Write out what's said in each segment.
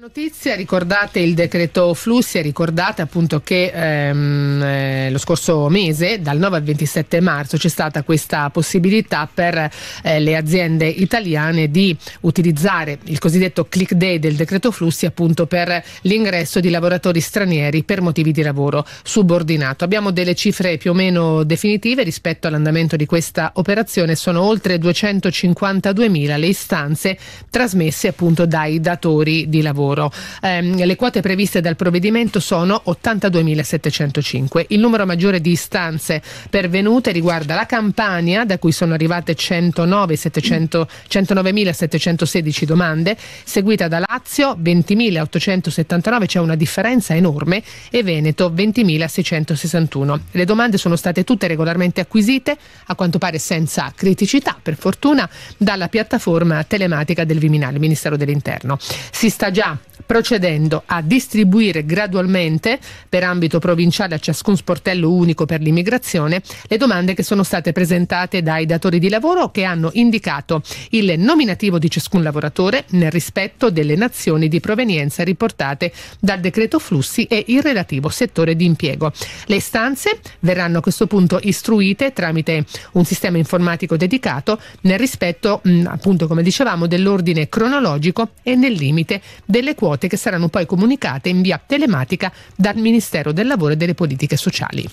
notizia, ricordate il decreto flussi e ricordate appunto che ehm, eh, lo scorso mese, dal 9 al 27 marzo, c'è stata questa possibilità per eh, le aziende italiane di utilizzare il cosiddetto click day del decreto flussi appunto per l'ingresso di lavoratori stranieri per motivi di lavoro subordinato. Abbiamo delle cifre più o meno definitive rispetto all'andamento di questa operazione, sono oltre 252.000 le istanze trasmesse appunto dai datori di lavoro lavoro. Eh, le quote previste dal provvedimento sono 82.705. Il numero maggiore di istanze pervenute riguarda la Campania, da cui sono arrivate 109.716 domande, seguita da Lazio 20.879, c'è una differenza enorme, e Veneto 20.661. Le domande sono state tutte regolarmente acquisite, a quanto pare senza criticità, per fortuna, dalla piattaforma telematica del Viminale, Ministero dell'Interno. Si sta già sta procedendo a distribuire gradualmente per ambito provinciale a ciascun sportello unico per l'immigrazione le domande che sono state presentate dai datori di lavoro che hanno indicato il nominativo di ciascun lavoratore nel rispetto delle nazioni di provenienza riportate dal decreto flussi e il relativo settore di impiego. Le istanze verranno a questo punto istruite tramite un sistema informatico dedicato nel rispetto mh, mm, appunto come dicevamo dell'ordine cronologico e nel limite del delle quote che saranno poi comunicate in via telematica dal Ministero del Lavoro e delle Politiche Sociali.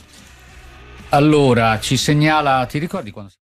Allora, ci segnala, ti ricordi quando...